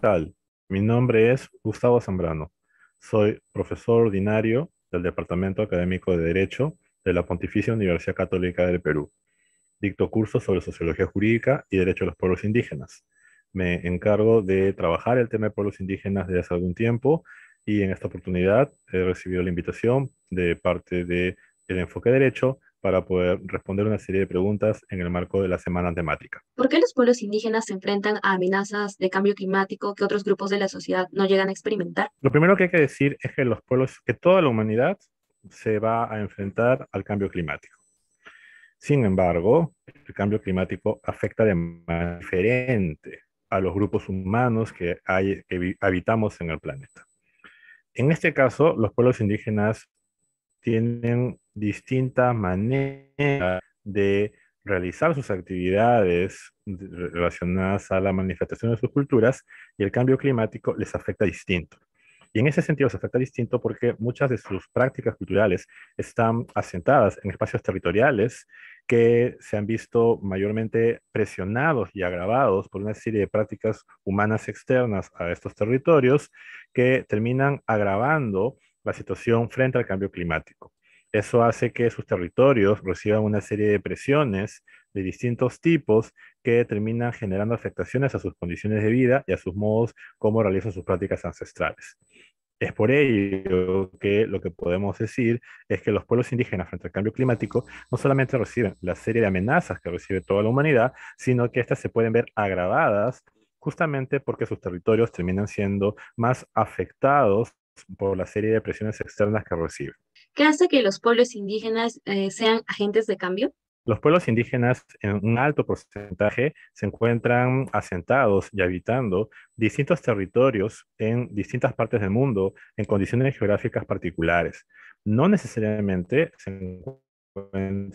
tal? Mi nombre es Gustavo Zambrano. Soy profesor ordinario del Departamento Académico de Derecho de la Pontificia Universidad Católica del Perú. Dicto cursos sobre sociología jurídica y derecho a los pueblos indígenas. Me encargo de trabajar el tema de pueblos indígenas desde hace algún tiempo y en esta oportunidad he recibido la invitación de parte del de Enfoque Derecho para poder responder una serie de preguntas en el marco de la semana temática. ¿Por qué los pueblos indígenas se enfrentan a amenazas de cambio climático que otros grupos de la sociedad no llegan a experimentar? Lo primero que hay que decir es que los pueblos, que toda la humanidad se va a enfrentar al cambio climático. Sin embargo, el cambio climático afecta de manera diferente a los grupos humanos que, habitamos en el planeta. En este caso, los pueblos indígenas tienen distinta maneras de realizar sus actividades relacionadas a la manifestación de sus culturas y el cambio climático les afecta distinto. Y en ese sentido se afecta distinto porque muchas de sus prácticas culturales están asentadas en espacios territoriales que se han visto mayormente presionados y agravados por una serie de prácticas humanas externas a estos territorios que terminan agravando la situación frente al cambio climático. Eso hace que sus territorios reciban una serie de presiones de distintos tipos que terminan generando afectaciones a sus condiciones de vida y a sus modos como realizan sus prácticas ancestrales. Es por ello que lo que podemos decir es que los pueblos indígenas frente al cambio climático no solamente reciben la serie de amenazas que recibe toda la humanidad, sino que estas se pueden ver agravadas justamente porque sus territorios terminan siendo más afectados por la serie de presiones externas que recibe. ¿Qué hace que los pueblos indígenas eh, sean agentes de cambio? Los pueblos indígenas en un alto porcentaje se encuentran asentados y habitando distintos territorios en distintas partes del mundo en condiciones geográficas particulares. No necesariamente se encuentran en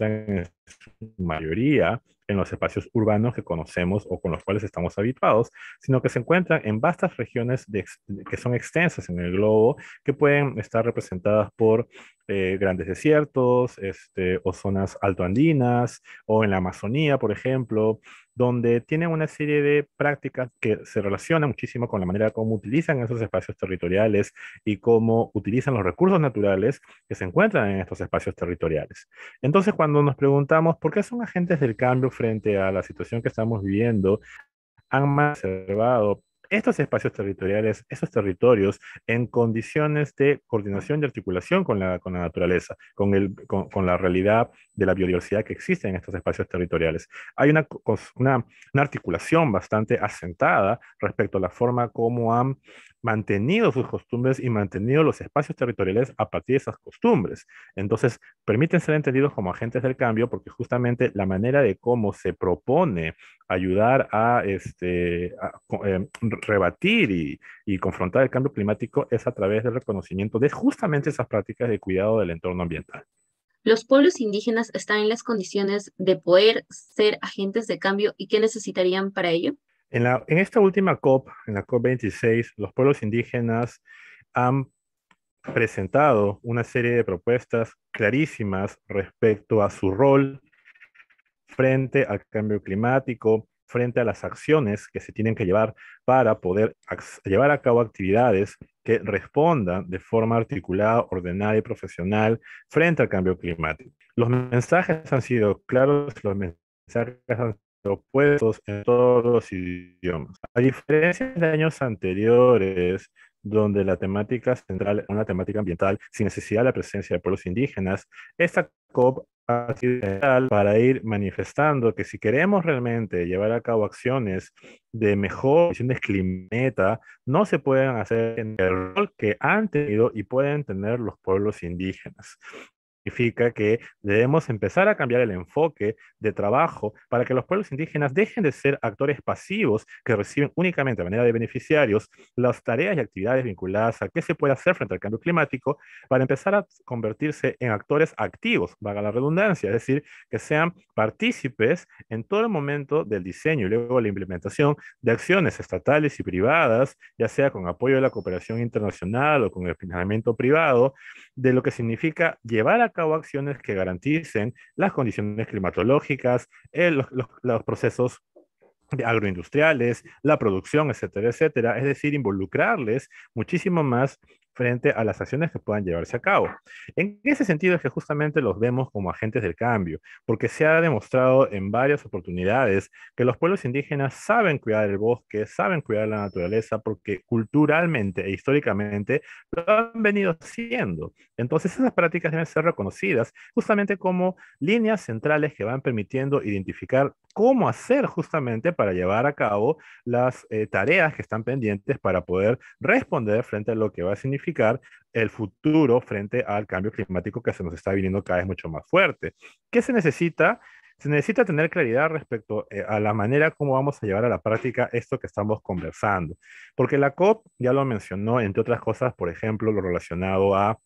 su mayoría en los espacios urbanos que conocemos o con los cuales estamos habituados, sino que se encuentran en vastas regiones que son extensas en el globo, que pueden estar representadas por eh, grandes desiertos este, o zonas altoandinas o en la Amazonía, por ejemplo, donde tienen una serie de prácticas que se relacionan muchísimo con la manera como utilizan esos espacios territoriales y cómo utilizan los recursos naturales que se encuentran en estos espacios territoriales. Entonces, cuando nos preguntamos por qué son agentes del cambio frente a la situación que estamos viviendo, han observado estos espacios territoriales, estos territorios, en condiciones de coordinación y articulación con la, con la naturaleza, con, el, con, la realidad de la biodiversidad que existe en estos espacios territoriales. Hay una, una, una articulación bastante asentada respecto a la forma como han mantenido sus costumbres y mantenido los espacios territoriales a partir de esas costumbres. Entonces, permiten ser entendidos como agentes del cambio porque justamente la manera de cómo se propone ayudar a, este, em, rebatir y, y, confrontar el cambio climático es a través del reconocimiento de justamente esas prácticas de cuidado del entorno ambiental. Los pueblos indígenas están en las condiciones de poder ser agentes de cambio y qué necesitarían para ello? En, esta última COP, en la COP26, los pueblos indígenas han presentado una serie de propuestas clarísimas respecto a su rol frente al cambio climático, frente a las acciones que se tienen que llevar para poder llevar a cabo actividades que respondan de forma articulada, ordenada y profesional frente al cambio climático. Los mensajes han sido claros, los mensajes han opuestos en todos los idiomas. A diferencia de años anteriores, donde la temática central era una temática ambiental sin necesidad de la presencia de pueblos indígenas, esta COP ha sido para ir manifestando que si queremos realmente llevar a cabo acciones de mejor condiciones climata, no se pueden hacer en el rol que han tenido y pueden tener los pueblos indígenas significa que debemos empezar a cambiar el enfoque de trabajo para que los pueblos indígenas dejen de ser actores pasivos que reciben únicamente a manera de beneficiarios las tareas y actividades vinculadas a qué se puede hacer frente al cambio climático para empezar a convertirse en actores activos, vaga la redundancia, es decir, que sean partícipes en todo el momento del diseño y luego la implementación de acciones estatales y privadas, ya sea con apoyo de la cooperación internacional o con el financiamiento privado, de lo que significa llevar a cabo o acciones que garanticen las condiciones climatológicas, los, los procesos agroindustriales, la producción, etcétera, etcétera. Es decir, involucrarles muchísimo más frente a las acciones que puedan llevarse a cabo. En ese sentido es que justamente los vemos como agentes del cambio, porque se ha demostrado en varias oportunidades que los pueblos indígenas saben cuidar el bosque, saben cuidar la naturaleza, porque culturalmente e históricamente lo han venido haciendo. Entonces esas prácticas deben ser reconocidas justamente como líneas centrales que van permitiendo identificar cómo hacer justamente para llevar a cabo las eh, tareas que están pendientes para poder responder frente a lo que va a significar el futuro frente al cambio climático que se nos está viniendo cada vez mucho más fuerte. ¿Qué se necesita? Se necesita tener claridad respecto eh, a la manera como vamos a llevar a la práctica esto que estamos conversando, porque la COP ya lo mencionó, entre otras cosas, por ejemplo, lo relacionado a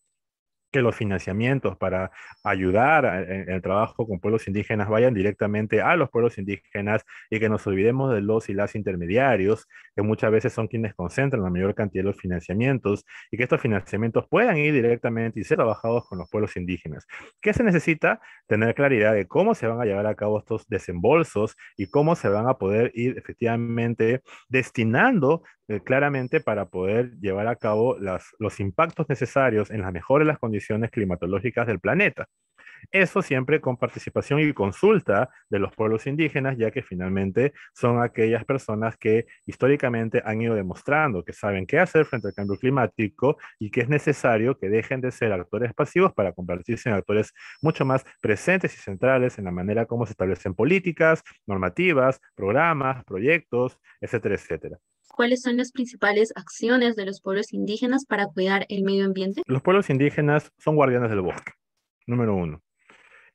que los financiamientos para ayudar en el trabajo con pueblos indígenas vayan directamente a los pueblos indígenas y que nos olvidemos de los y las intermediarios, que muchas veces son quienes concentran la mayor cantidad de los financiamientos y que estos financiamientos puedan ir directamente y ser trabajados con los pueblos indígenas. ¿Qué se necesita? Tener claridad de cómo se van a llevar a cabo estos desembolsos y cómo se van a poder ir efectivamente destinando eh, claramente para poder llevar a cabo los impactos necesarios en las mejores las condiciones climatológicas del planeta. Eso siempre con participación y consulta de los pueblos indígenas, ya que finalmente son aquellas personas que históricamente han ido demostrando que saben qué hacer frente al cambio climático y que es necesario que dejen de ser actores pasivos para convertirse en actores mucho más presentes y centrales en la manera como se establecen políticas, normativas, programas, proyectos, etcétera, etcétera. ¿cuáles son las principales acciones de los pueblos indígenas para cuidar el medio ambiente? Los pueblos indígenas son guardianes del bosque, número uno.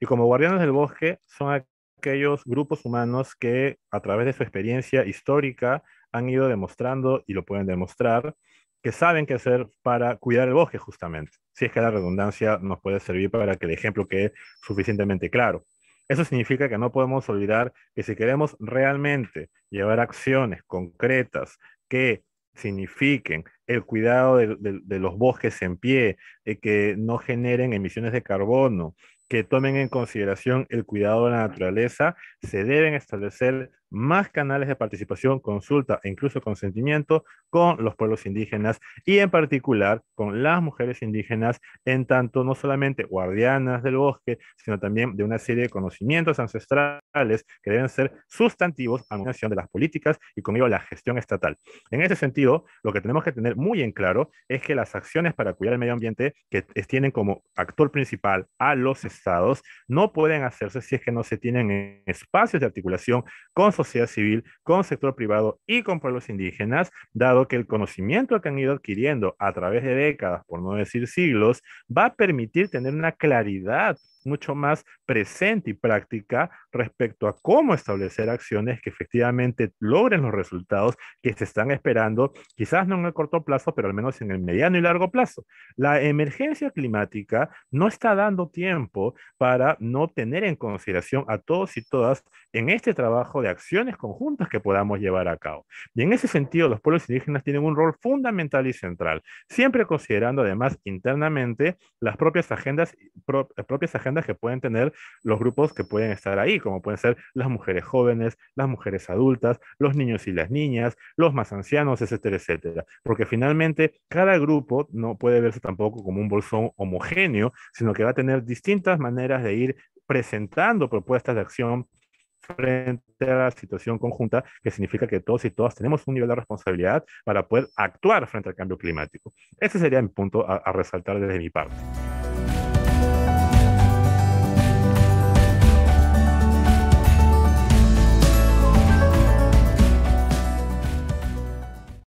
Y como guardianes del bosque son aquellos grupos humanos que a través de su experiencia histórica han ido demostrando y lo pueden demostrar que saben qué hacer para cuidar el bosque justamente. Si es que la redundancia nos puede servir para que el ejemplo quede suficientemente claro. Eso significa que no podemos olvidar que si queremos realmente llevar acciones concretas que signifiquen el cuidado de, los bosques en pie, eh, que no generen emisiones de carbono, que tomen en consideración el cuidado de la naturaleza, se deben establecer más canales de participación, consulta e incluso consentimiento con los pueblos indígenas y en particular con las mujeres indígenas en tanto no solamente guardianas del bosque, sino también de una serie de conocimientos ancestrales que deben ser sustantivos a la acción de las políticas y con ello la gestión estatal. En ese sentido, lo que tenemos que tener muy en claro es que las acciones para cuidar el medio ambiente que tienen como actor principal a los estados no pueden hacerse si es que no se tienen espacios de articulación con sociedad civil, con sector privado y con pueblos indígenas, dado que el conocimiento que han ido adquiriendo a través de décadas, por no decir siglos, va a permitir tener una claridad mucho más presente y práctica respecto a cómo establecer acciones que efectivamente logren los resultados que se están esperando, quizás no en el corto plazo, pero al menos en el mediano y largo plazo. La emergencia climática no está dando tiempo para no tener en consideración a todos y todas en este trabajo de acciones conjuntas que podamos llevar a cabo. Y en ese sentido, los pueblos indígenas tienen un rol fundamental y central, siempre considerando además internamente las propias agendas, eh, propias que pueden tener los grupos que pueden estar ahí, como pueden ser las mujeres jóvenes, las mujeres adultas, los niños y las niñas, los más ancianos, etcétera, etcétera. Porque finalmente cada grupo no puede verse tampoco como un bolsón homogéneo, sino que va a tener distintas maneras de ir presentando propuestas de acción frente a la situación conjunta, que significa que todos y todas tenemos un nivel de responsabilidad para poder actuar frente al cambio climático. Ese sería mi punto a resaltar desde mi parte.